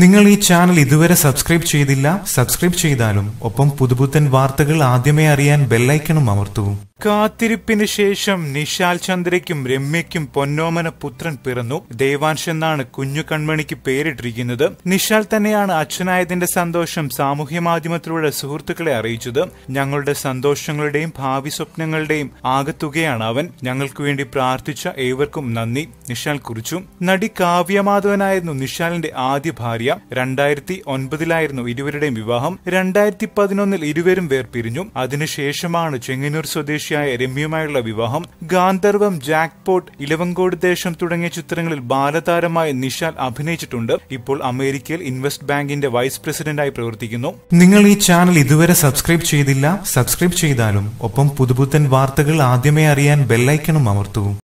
നിങ്ങൾ ഈ ചാനൽ ഇതുവരെ സബ്സ്ക്രൈബ് ചെയ്തില്ല സബ്സ്ക്രൈബ് ചെയ്താലും ഒപ്പം പുതുപുത്തൻ വാർത്തകൾ ആദ്യമേ അറിയാൻ ബെല്ലൈക്കണം അമർത്തൂ കാത്തിരിപ്പിന് ശേഷം നിശാൽ ചന്ദ്രയ്ക്കും രമ്യയ്ക്കും പൊന്നോമന പുത്രൻ പിറന്നു ദേവാൻഷ് എന്നാണ് കുഞ്ഞു കൺമണിക്ക് പേരിട്ടിരിക്കുന്നത് നിശാൽ തന്നെയാണ് അച്ഛനായതിന്റെ സന്തോഷം സാമൂഹ്യ മാധ്യമത്തിലൂടെ സുഹൃത്തുക്കളെ അറിയിച്ചത് ഞങ്ങളുടെ സന്തോഷങ്ങളുടെയും ഭാവി സ്വപ്നങ്ങളുടെയും ആകത്തുകയാണ് അവൻ ഞങ്ങൾക്ക് വേണ്ടി പ്രാർത്ഥിച്ച ഏവർക്കും നന്ദി നിശാൽ കുറിച്ചു നടി കാവ്യമാധവനായിരുന്നു നിശാലിന്റെ ആദ്യ ഭാര്യ ഭാര്യ രണ്ടായിരത്തി ഒൻപതിലായിരുന്നു ഇരുവരുടെയും വിവാഹം രണ്ടായിരത്തി പതിനൊന്നിൽ ഇരുവരും വേർപിരിഞ്ഞു അതിനുശേഷമാണ് ചെങ്ങന്നൂർ സ്വദേശിയായ രമ്യുമായുള്ള വിവാഹം ഗാന്ധർവം ജാക്ക്പോട്ട് ഇലവങ്കോട് ദേശം തുടങ്ങിയ ചിത്രങ്ങളിൽ ബാലതാരമായ നിഷാൽ അഭിനയിച്ചിട്ടുണ്ട് ഇപ്പോൾ അമേരിക്കയിൽ ഇൻവെസ്റ്റ് ബാങ്കിന്റെ വൈസ് പ്രസിഡന്റായി പ്രവർത്തിക്കുന്നു നിങ്ങൾ ഈ ചാനൽ ഇതുവരെ സബ്സ്ക്രൈബ് ചെയ്തില്ല സബ്സ്ക്രൈബ് ചെയ്താലും ഒപ്പം പുതുപുത്തൻ വാർത്തകൾ ആദ്യമേ അറിയാൻ ബെല്ലൈക്കണും അമർത്തു